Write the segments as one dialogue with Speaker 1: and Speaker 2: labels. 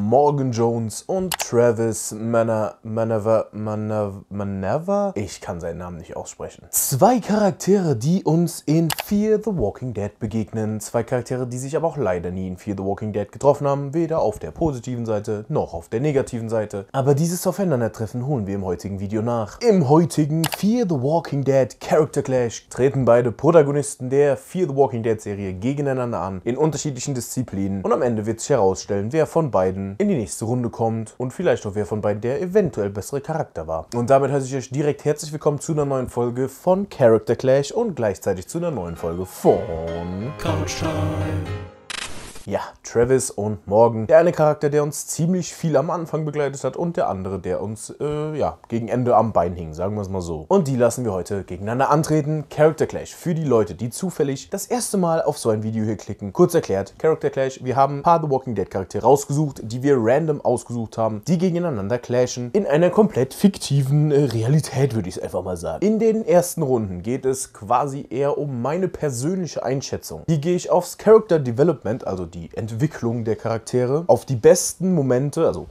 Speaker 1: Morgan Jones und Travis Manner, Manava, Manav, Manava? Ich kann seinen Namen nicht aussprechen. Zwei Charaktere, die uns in Fear the Walking Dead begegnen. Zwei Charaktere, die sich aber auch leider nie in Fear the Walking Dead getroffen haben. Weder auf der positiven Seite noch auf der negativen Seite. Aber dieses Aufeinandertreffen holen wir im heutigen Video nach. Im heutigen Fear the Walking Dead Character Clash treten beide Protagonisten der Fear the Walking Dead Serie gegeneinander an. In unterschiedlichen Disziplinen. Und am Ende wird sich herausstellen, wer von beiden beiden in die nächste Runde kommt und vielleicht auch wer von beiden der eventuell bessere Charakter war. Und damit heiße ich euch direkt herzlich willkommen zu einer neuen Folge von Character Clash und gleichzeitig zu einer neuen Folge von Couch Time. Ja, Travis und Morgan. Der eine Charakter, der uns ziemlich viel am Anfang begleitet hat und der andere, der uns, äh, ja, gegen Ende am Bein hing, sagen wir es mal so. Und die lassen wir heute gegeneinander antreten. Character Clash für die Leute, die zufällig das erste Mal auf so ein Video hier klicken. Kurz erklärt, Character Clash, wir haben ein paar The Walking Dead Charaktere rausgesucht, die wir random ausgesucht haben, die gegeneinander clashen. In einer komplett fiktiven äh, Realität, würde ich es einfach mal sagen. In den ersten Runden geht es quasi eher um meine persönliche Einschätzung. Hier gehe ich aufs Character Development, also die Entwicklung der Charaktere, auf die besten Momente, also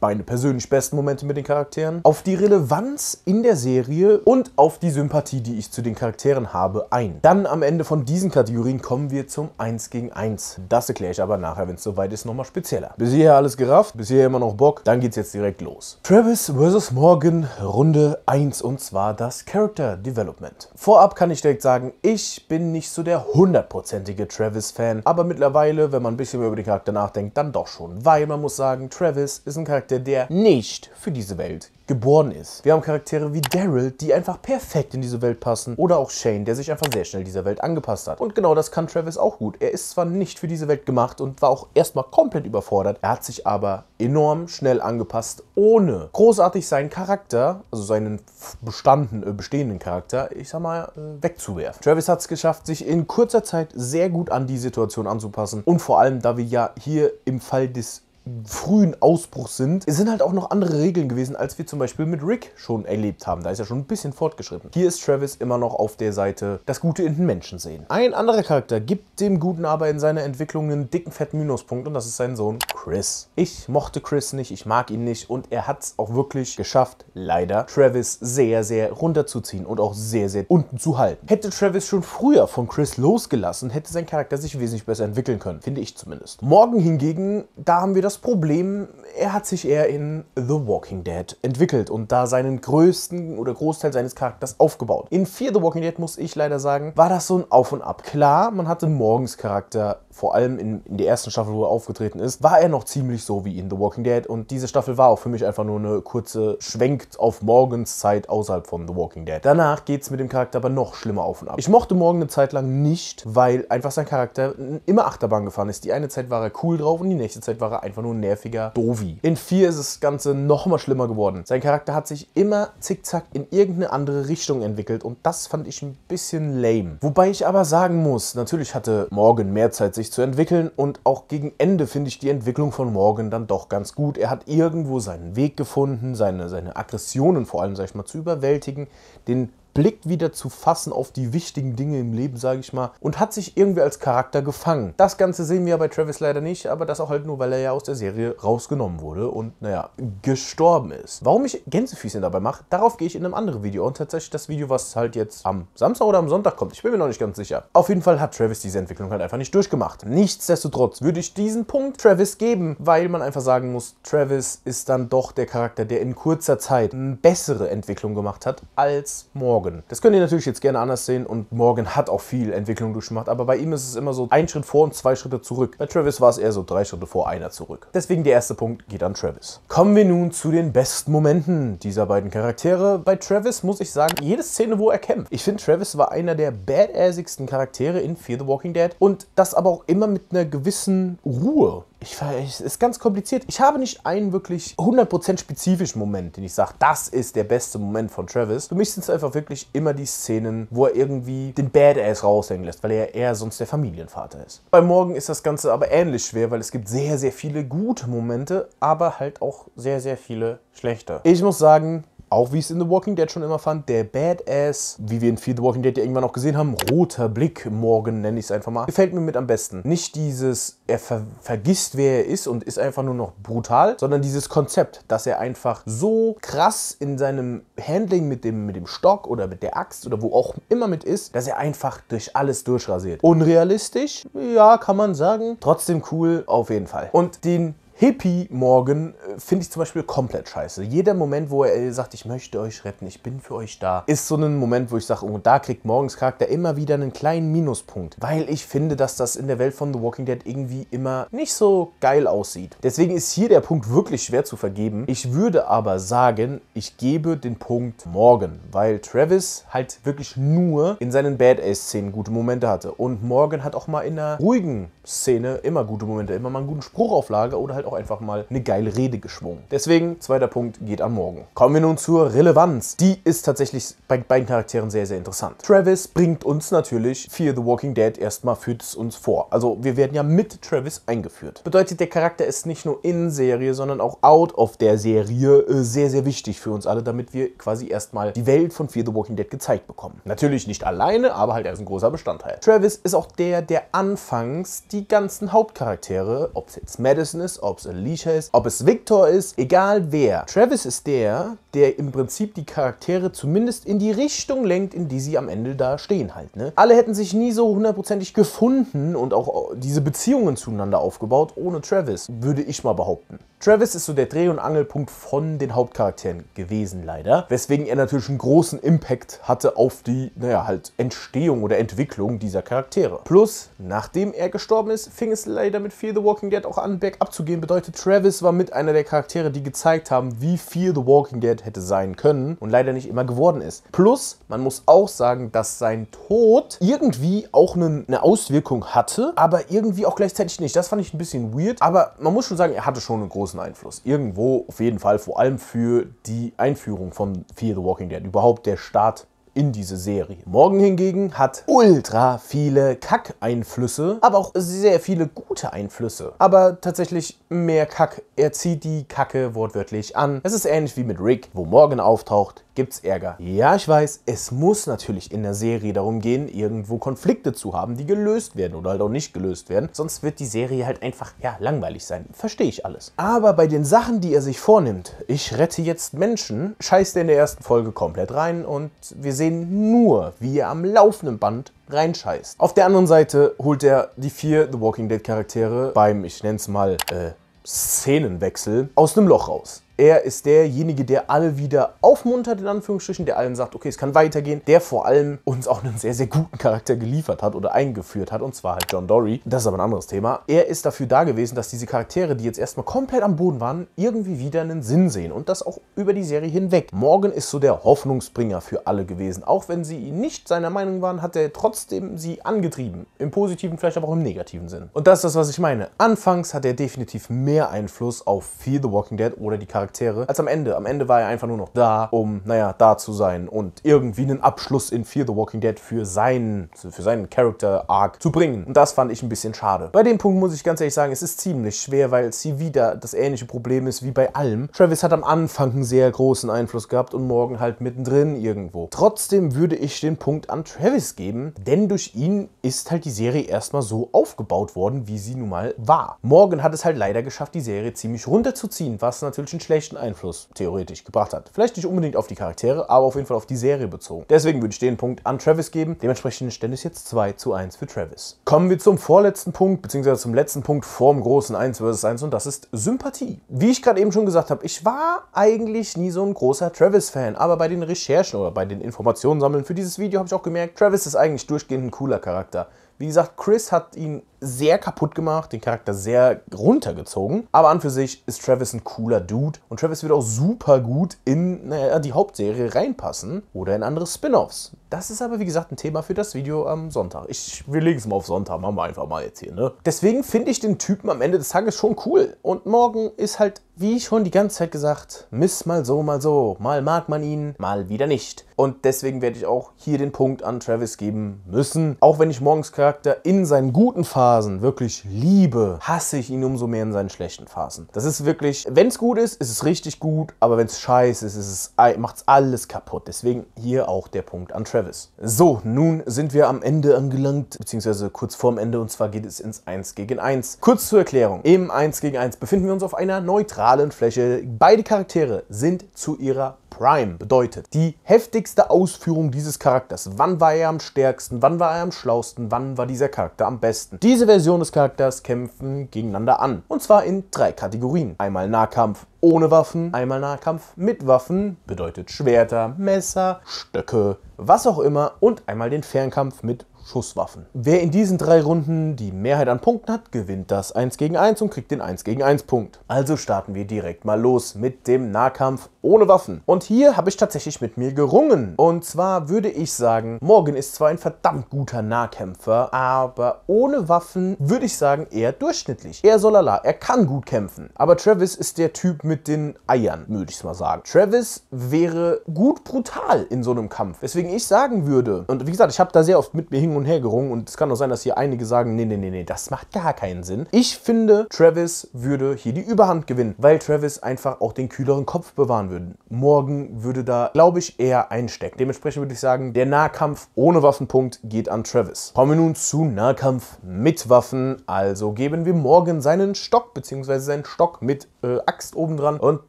Speaker 1: meine persönlich besten Momente mit den Charakteren, auf die Relevanz in der Serie und auf die Sympathie, die ich zu den Charakteren habe, ein. Dann am Ende von diesen Kategorien kommen wir zum 1 gegen 1. Das erkläre ich aber nachher, wenn es soweit ist, nochmal spezieller. Bis hierher alles gerafft, bis hierher immer noch Bock, dann geht's jetzt direkt los. Travis vs. Morgan, Runde 1 und zwar das Character Development. Vorab kann ich direkt sagen, ich bin nicht so der hundertprozentige Travis-Fan, aber mittlerweile, wenn man ein bisschen mehr über den Charakter nachdenkt, dann doch schon, weil man muss sagen, Travis ist ein einen Charakter, der nicht für diese Welt geboren ist. Wir haben Charaktere wie Daryl, die einfach perfekt in diese Welt passen. Oder auch Shane, der sich einfach sehr schnell dieser Welt angepasst hat. Und genau das kann Travis auch gut. Er ist zwar nicht für diese Welt gemacht und war auch erstmal komplett überfordert. Er hat sich aber enorm schnell angepasst, ohne großartig seinen Charakter, also seinen bestanden, äh, bestehenden Charakter, ich sag mal, äh, wegzuwerfen. Travis hat es geschafft, sich in kurzer Zeit sehr gut an die Situation anzupassen. Und vor allem, da wir ja hier im Fall des frühen Ausbruch sind, es sind halt auch noch andere Regeln gewesen, als wir zum Beispiel mit Rick schon erlebt haben. Da ist er schon ein bisschen fortgeschritten. Hier ist Travis immer noch auf der Seite, das Gute in den Menschen sehen. Ein anderer Charakter gibt dem Guten aber in seiner Entwicklung einen dicken, fetten Minuspunkt und das ist sein Sohn Chris. Ich mochte Chris nicht, ich mag ihn nicht und er hat es auch wirklich geschafft, leider, Travis sehr, sehr runterzuziehen und auch sehr, sehr unten zu halten. Hätte Travis schon früher von Chris losgelassen, hätte sein Charakter sich wesentlich besser entwickeln können, finde ich zumindest. Morgen hingegen, da haben wir das das Problem, er hat sich eher in The Walking Dead entwickelt und da seinen größten oder Großteil seines Charakters aufgebaut. In 4 the Walking Dead, muss ich leider sagen, war das so ein Auf und Ab. Klar, man hatte Morgens Charakter, vor allem in, in, der ersten Staffel, wo er aufgetreten ist, war er noch ziemlich so wie in The Walking Dead. Und diese Staffel war auch für mich einfach nur eine kurze Schwenk auf Morgens Zeit außerhalb von The Walking Dead. Danach geht es mit dem Charakter aber noch schlimmer auf und ab. Ich mochte Morgan eine Zeit lang nicht, weil einfach sein Charakter immer Achterbahn gefahren ist. Die eine Zeit war er cool drauf und die nächste Zeit war er einfach nur nerviger Dovi. In 4 ist das Ganze nochmal schlimmer geworden. Sein Charakter hat sich immer zickzack in irgendeine andere Richtung entwickelt und das fand ich ein bisschen lame. Wobei ich aber sagen muss, natürlich hatte Morgan mehr Zeit, sich sich zu entwickeln und auch gegen Ende finde ich die Entwicklung von Morgan dann doch ganz gut. Er hat irgendwo seinen Weg gefunden, seine, seine Aggressionen vor allem, sag ich mal, zu überwältigen, den Blick wieder zu fassen auf die wichtigen Dinge im Leben, sage ich mal, und hat sich irgendwie als Charakter gefangen. Das Ganze sehen wir bei Travis leider nicht, aber das auch halt nur, weil er ja aus der Serie rausgenommen wurde und, naja, gestorben ist. Warum ich Gänsefüßchen dabei mache, darauf gehe ich in einem anderen Video und tatsächlich das Video, was halt jetzt am Samstag oder am Sonntag kommt, ich bin mir noch nicht ganz sicher. Auf jeden Fall hat Travis diese Entwicklung halt einfach nicht durchgemacht. Nichtsdestotrotz würde ich diesen Punkt Travis geben, weil man einfach sagen muss, Travis ist dann doch der Charakter, der in kurzer Zeit eine bessere Entwicklung gemacht hat als Morgan morgen. Das könnt ihr natürlich jetzt gerne anders sehen und Morgan hat auch viel Entwicklung durchgemacht, aber bei ihm ist es immer so ein Schritt vor und zwei Schritte zurück. Bei Travis war es eher so drei Schritte vor, einer zurück. Deswegen der erste Punkt geht an Travis. Kommen wir nun zu den besten Momenten dieser beiden Charaktere. Bei Travis muss ich sagen, jede Szene, wo er kämpft. Ich finde, Travis war einer der badassigsten Charaktere in Fear the Walking Dead und das aber auch immer mit einer gewissen Ruhe. Ich weiß, ist ganz kompliziert. Ich habe nicht einen wirklich 100% spezifischen Moment, den ich sage, das ist der beste Moment von Travis. Für mich sind es einfach wirklich immer die Szenen, wo er irgendwie den Badass raushängen lässt, weil er eher sonst der Familienvater ist. Bei Morgen ist das Ganze aber ähnlich schwer, weil es gibt sehr, sehr viele gute Momente, aber halt auch sehr, sehr viele schlechte. Ich muss sagen, auch wie ich es in The Walking Dead schon immer fand, der Badass, wie wir in Fear the Walking Dead ja irgendwann auch gesehen haben, roter Blick, morgen nenne ich es einfach mal, gefällt mir mit am besten. Nicht dieses, er ver vergisst, wer er ist und ist einfach nur noch brutal, sondern dieses Konzept, dass er einfach so krass in seinem Handling mit dem, mit dem Stock oder mit der Axt oder wo auch immer mit ist, dass er einfach durch alles durchrasiert. Unrealistisch? Ja, kann man sagen. Trotzdem cool, auf jeden Fall. Und den Hippie Morgan äh, finde ich zum Beispiel komplett scheiße. Jeder Moment, wo er äh, sagt, ich möchte euch retten, ich bin für euch da, ist so ein Moment, wo ich sage, oh, da kriegt Morgens Charakter immer wieder einen kleinen Minuspunkt. Weil ich finde, dass das in der Welt von The Walking Dead irgendwie immer nicht so geil aussieht. Deswegen ist hier der Punkt wirklich schwer zu vergeben. Ich würde aber sagen, ich gebe den Punkt Morgan, weil Travis halt wirklich nur in seinen Badass-Szenen gute Momente hatte. Und Morgan hat auch mal in einer ruhigen Szene immer gute Momente, immer mal einen guten Spruchauflage oder halt auch einfach mal eine geile Rede geschwungen. Deswegen, zweiter Punkt, geht am Morgen. Kommen wir nun zur Relevanz. Die ist tatsächlich bei beiden Charakteren sehr, sehr interessant. Travis bringt uns natürlich Fear the Walking Dead erstmal, führt es uns vor. Also wir werden ja mit Travis eingeführt. Bedeutet, der Charakter ist nicht nur in Serie, sondern auch out of der Serie äh, sehr, sehr wichtig für uns alle, damit wir quasi erstmal die Welt von Fear the Walking Dead gezeigt bekommen. Natürlich nicht alleine, aber halt er ist ein großer Bestandteil. Travis ist auch der, der anfangs die ganzen Hauptcharaktere, ob es jetzt Madison ist, ob ob es Alicia ist, ob es Victor ist, egal wer. Travis ist der, der im Prinzip die Charaktere zumindest in die Richtung lenkt, in die sie am Ende da stehen halt. Ne? Alle hätten sich nie so hundertprozentig gefunden und auch äh, diese Beziehungen zueinander aufgebaut ohne Travis, würde ich mal behaupten. Travis ist so der Dreh- und Angelpunkt von den Hauptcharakteren gewesen leider, weswegen er natürlich einen großen Impact hatte auf die, naja, halt Entstehung oder Entwicklung dieser Charaktere. Plus, nachdem er gestorben ist, fing es leider mit Fear the Walking Dead auch an, bergab zu gehen, bedeutet, Travis war mit einer der Charaktere, die gezeigt haben, wie viel The Walking Dead hätte sein können und leider nicht immer geworden ist. Plus, man muss auch sagen, dass sein Tod irgendwie auch eine, eine Auswirkung hatte, aber irgendwie auch gleichzeitig nicht. Das fand ich ein bisschen weird, aber man muss schon sagen, er hatte schon einen großen Einfluss. Irgendwo auf jeden Fall, vor allem für die Einführung von Fear the Walking Dead, überhaupt der Start in diese Serie. Morgan hingegen hat ultra viele Kack-Einflüsse, aber auch sehr viele gute Einflüsse. Aber tatsächlich mehr Kack. Er zieht die Kacke wortwörtlich an. Es ist ähnlich wie mit Rick, wo Morgan auftaucht, gibt's Ärger. Ja, ich weiß, es muss natürlich in der Serie darum gehen, irgendwo Konflikte zu haben, die gelöst werden oder halt auch nicht gelöst werden. Sonst wird die Serie halt einfach, ja, langweilig sein. Verstehe ich alles. Aber bei den Sachen, die er sich vornimmt, ich rette jetzt Menschen, scheißt er in der ersten Folge komplett rein und wir sehen sehen nur, wie er am laufenden Band reinscheißt. Auf der anderen Seite holt er die vier The Walking Dead Charaktere beim, ich nenne es mal, äh, Szenenwechsel aus einem Loch raus. Er ist derjenige, der alle wieder aufmuntert, in Anführungsstrichen, der allen sagt, okay, es kann weitergehen, der vor allem uns auch einen sehr, sehr guten Charakter geliefert hat oder eingeführt hat, und zwar halt John Dory. Das ist aber ein anderes Thema. Er ist dafür da gewesen, dass diese Charaktere, die jetzt erstmal komplett am Boden waren, irgendwie wieder einen Sinn sehen und das auch über die Serie hinweg. Morgan ist so der Hoffnungsbringer für alle gewesen. Auch wenn sie nicht seiner Meinung waren, hat er trotzdem sie angetrieben. Im positiven, vielleicht aber auch im negativen Sinn. Und das ist das, was ich meine. Anfangs hat er definitiv mehr Einfluss auf Fear the Walking Dead oder die Charaktere Charaktere als am Ende. Am Ende war er einfach nur noch da, um, naja, da zu sein und irgendwie einen Abschluss in Fear the Walking Dead für seinen, für seinen Character-Arc zu bringen. Und das fand ich ein bisschen schade. Bei dem Punkt muss ich ganz ehrlich sagen, es ist ziemlich schwer, weil es hier wieder das ähnliche Problem ist wie bei allem. Travis hat am Anfang einen sehr großen Einfluss gehabt und morgen halt mittendrin irgendwo. Trotzdem würde ich den Punkt an Travis geben, denn durch ihn ist halt die Serie erstmal so aufgebaut worden, wie sie nun mal war. Morgen hat es halt leider geschafft, die Serie ziemlich runterzuziehen, was natürlich ein schlechtes schlechten Einfluss theoretisch gebracht hat. Vielleicht nicht unbedingt auf die Charaktere, aber auf jeden Fall auf die Serie bezogen. Deswegen würde ich den Punkt an Travis geben. Dementsprechend Stände ist jetzt 2 zu 1 für Travis. Kommen wir zum vorletzten Punkt, beziehungsweise zum letzten Punkt vorm großen 1 vs 1 und das ist Sympathie. Wie ich gerade eben schon gesagt habe, ich war eigentlich nie so ein großer Travis-Fan, aber bei den Recherchen oder bei den Informationen sammeln für dieses Video habe ich auch gemerkt, Travis ist eigentlich durchgehend ein cooler Charakter. Wie gesagt, Chris hat ihn sehr kaputt gemacht, den Charakter sehr runtergezogen. Aber an für sich ist Travis ein cooler Dude und Travis wird auch super gut in naja, die Hauptserie reinpassen oder in andere Spin-offs. Das ist aber, wie gesagt, ein Thema für das Video am Sonntag. Ich, wir legen es mal auf Sonntag, machen wir einfach mal jetzt hier. Ne? Deswegen finde ich den Typen am Ende des Tages schon cool. Und morgen ist halt, wie schon die ganze Zeit gesagt, Miss mal so, mal so. Mal mag man ihn, mal wieder nicht. Und deswegen werde ich auch hier den Punkt an Travis geben müssen. Auch wenn ich morgens Charakter in seinen guten Phasen wirklich liebe, hasse ich ihn umso mehr in seinen schlechten Phasen. Das ist wirklich, wenn es gut ist, ist es richtig gut. Aber wenn es scheiße ist, ist es, macht alles kaputt. Deswegen hier auch der Punkt an Travis. Service. So, nun sind wir am Ende angelangt, beziehungsweise kurz vorm Ende und zwar geht es ins 1 gegen 1. Kurz zur Erklärung. Im 1 gegen 1 befinden wir uns auf einer neutralen Fläche. Beide Charaktere sind zu ihrer Prime bedeutet die heftigste Ausführung dieses Charakters. Wann war er am stärksten, wann war er am schlausten, wann war dieser Charakter am besten. Diese Version des Charakters kämpfen gegeneinander an. Und zwar in drei Kategorien. Einmal Nahkampf, ohne Waffen, einmal Nahkampf mit Waffen, bedeutet Schwerter, Messer, Stöcke, was auch immer und einmal den Fernkampf mit Schusswaffen. Wer in diesen drei Runden die Mehrheit an Punkten hat, gewinnt das 1 gegen 1 und kriegt den 1 gegen 1 Punkt. Also starten wir direkt mal los mit dem Nahkampf ohne Waffen. Und hier habe ich tatsächlich mit mir gerungen. Und zwar würde ich sagen, Morgan ist zwar ein verdammt guter Nahkämpfer, aber ohne Waffen würde ich sagen eher durchschnittlich. Er soll er kann gut kämpfen. Aber Travis ist der Typ mit den Eiern, würde ich mal sagen. Travis wäre gut brutal in so einem Kampf. Deswegen ich sagen würde, und wie gesagt, ich habe da sehr oft mit mir hingegangen, und hergerungen und es kann auch sein, dass hier einige sagen, nee, nee, nee, nee, das macht gar keinen Sinn. Ich finde, Travis würde hier die Überhand gewinnen, weil Travis einfach auch den kühleren Kopf bewahren würde. Morgen würde da, glaube ich, eher einstecken. Dementsprechend würde ich sagen, der Nahkampf ohne Waffenpunkt geht an Travis. Kommen wir nun zu Nahkampf mit Waffen. Also geben wir Morgan seinen Stock, beziehungsweise seinen Stock mit äh, Axt obendran. Und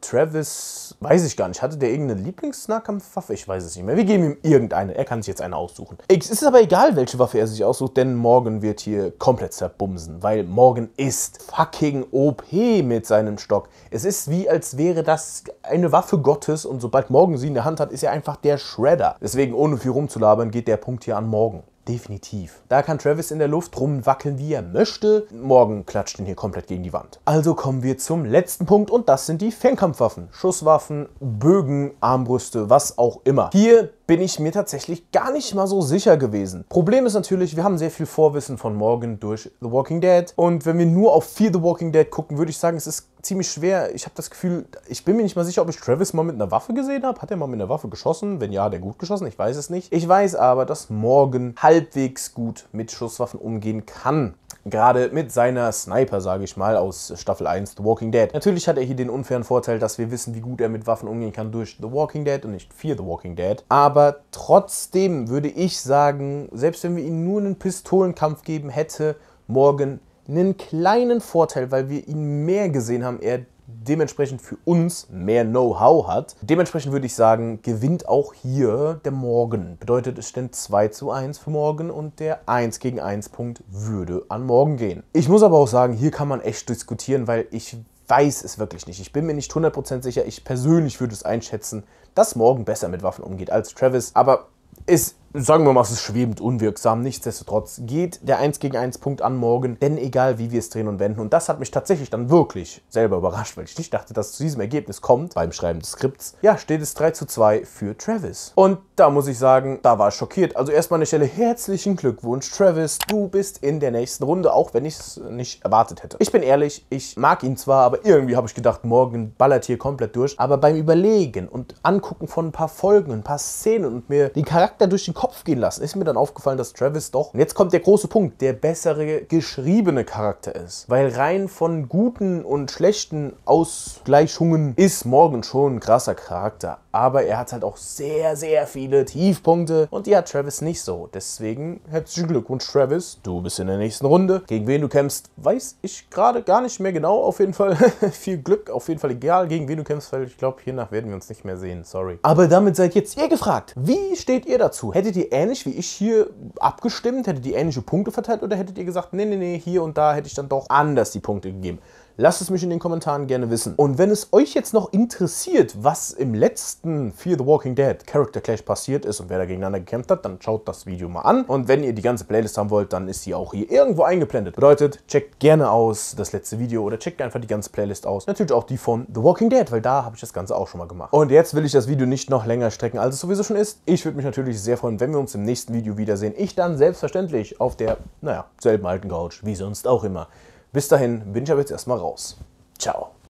Speaker 1: Travis, weiß ich gar nicht, hatte der irgendeine Lieblingsnahkampfwaffe? Ich weiß es nicht mehr. Wir geben ihm irgendeine. Er kann sich jetzt eine aussuchen. Es ist aber egal, welche Waffe er sich aussucht, denn Morgan wird hier komplett zerbumsen, weil Morgan ist fucking OP mit seinem Stock. Es ist wie, als wäre das eine Waffe Gottes und sobald Morgan sie in der Hand hat, ist er einfach der Shredder. Deswegen, ohne viel rumzulabern, geht der Punkt hier an Morgan. Definitiv. Da kann Travis in der Luft rumwackeln, wie er möchte. Morgen klatscht ihn hier komplett gegen die Wand. Also kommen wir zum letzten Punkt und das sind die Fernkampfwaffen. Schusswaffen, Bögen, Armbrüste, was auch immer. Hier bin ich mir tatsächlich gar nicht mal so sicher gewesen. Problem ist natürlich, wir haben sehr viel Vorwissen von Morgan durch The Walking Dead. Und wenn wir nur auf viel The Walking Dead gucken, würde ich sagen, es ist ziemlich schwer. Ich habe das Gefühl, ich bin mir nicht mal sicher, ob ich Travis mal mit einer Waffe gesehen habe. Hat er mal mit einer Waffe geschossen? Wenn ja, hat er gut geschossen? Ich weiß es nicht. Ich weiß aber, dass Morgan halbwegs gut mit Schusswaffen umgehen kann. Gerade mit seiner Sniper, sage ich mal, aus Staffel 1 The Walking Dead. Natürlich hat er hier den unfairen Vorteil, dass wir wissen, wie gut er mit Waffen umgehen kann durch The Walking Dead und nicht 4 The Walking Dead. Aber aber trotzdem würde ich sagen, selbst wenn wir ihnen nur einen Pistolenkampf geben, hätte Morgan einen kleinen Vorteil, weil wir ihn mehr gesehen haben, er dementsprechend für uns mehr Know-how hat. Dementsprechend würde ich sagen, gewinnt auch hier der Morgen. Bedeutet, es stand 2 zu 1 für Morgen und der 1 gegen 1 Punkt würde an Morgen gehen. Ich muss aber auch sagen, hier kann man echt diskutieren, weil ich weiß es wirklich nicht. Ich bin mir nicht 100% sicher. Ich persönlich würde es einschätzen, dass Morgan besser mit Waffen umgeht als Travis. Aber es Sagen wir mal, es ist schwebend unwirksam. Nichtsdestotrotz geht der 1 gegen 1 Punkt an morgen, denn egal wie wir es drehen und wenden. Und das hat mich tatsächlich dann wirklich selber überrascht, weil ich nicht dachte, dass es zu diesem Ergebnis kommt beim Schreiben des Skripts. Ja, steht es 3 zu 2 für Travis. Und da muss ich sagen, da war ich schockiert. Also erstmal an der Stelle herzlichen Glückwunsch, Travis. Du bist in der nächsten Runde, auch wenn ich es nicht erwartet hätte. Ich bin ehrlich, ich mag ihn zwar, aber irgendwie habe ich gedacht, morgen ballert hier komplett durch. Aber beim Überlegen und Angucken von ein paar Folgen, ein paar Szenen und mir den Charakter durch den Kopf gehen lassen. Ist mir dann aufgefallen, dass Travis doch, und jetzt kommt der große Punkt, der bessere geschriebene Charakter ist. Weil rein von guten und schlechten Ausgleichungen ist Morgan schon ein krasser Charakter. Aber er hat halt auch sehr, sehr viele Tiefpunkte und die hat Travis nicht so. Deswegen herzlichen Glückwunsch, Travis. Du bist in der nächsten Runde. Gegen wen du kämpfst, weiß ich gerade gar nicht mehr genau. Auf jeden Fall viel Glück. Auf jeden Fall egal, gegen wen du kämpfst, weil ich glaube, hiernach werden wir uns nicht mehr sehen. Sorry. Aber damit seid jetzt ihr gefragt. Wie steht ihr dazu? Hättet hättet ihr ähnlich wie ich hier abgestimmt? Hättet ihr ähnliche Punkte verteilt oder hättet ihr gesagt, nee, nee, nee, hier und da hätte ich dann doch anders die Punkte gegeben? Lasst es mich in den Kommentaren gerne wissen. Und wenn es euch jetzt noch interessiert, was im letzten Fear the Walking Dead Character Clash passiert ist und wer da gegeneinander gekämpft hat, dann schaut das Video mal an. Und wenn ihr die ganze Playlist haben wollt, dann ist sie auch hier irgendwo eingeblendet. Bedeutet, checkt gerne aus das letzte Video oder checkt einfach die ganze Playlist aus. Natürlich auch die von The Walking Dead, weil da habe ich das Ganze auch schon mal gemacht. Und jetzt will ich das Video nicht noch länger strecken, als es sowieso schon ist. Ich würde mich natürlich sehr freuen, wenn wir uns im nächsten Video wiedersehen. Ich dann selbstverständlich auf der, naja, selben alten Couch, wie sonst auch immer. Bis dahin bin ich aber jetzt erstmal raus. Ciao.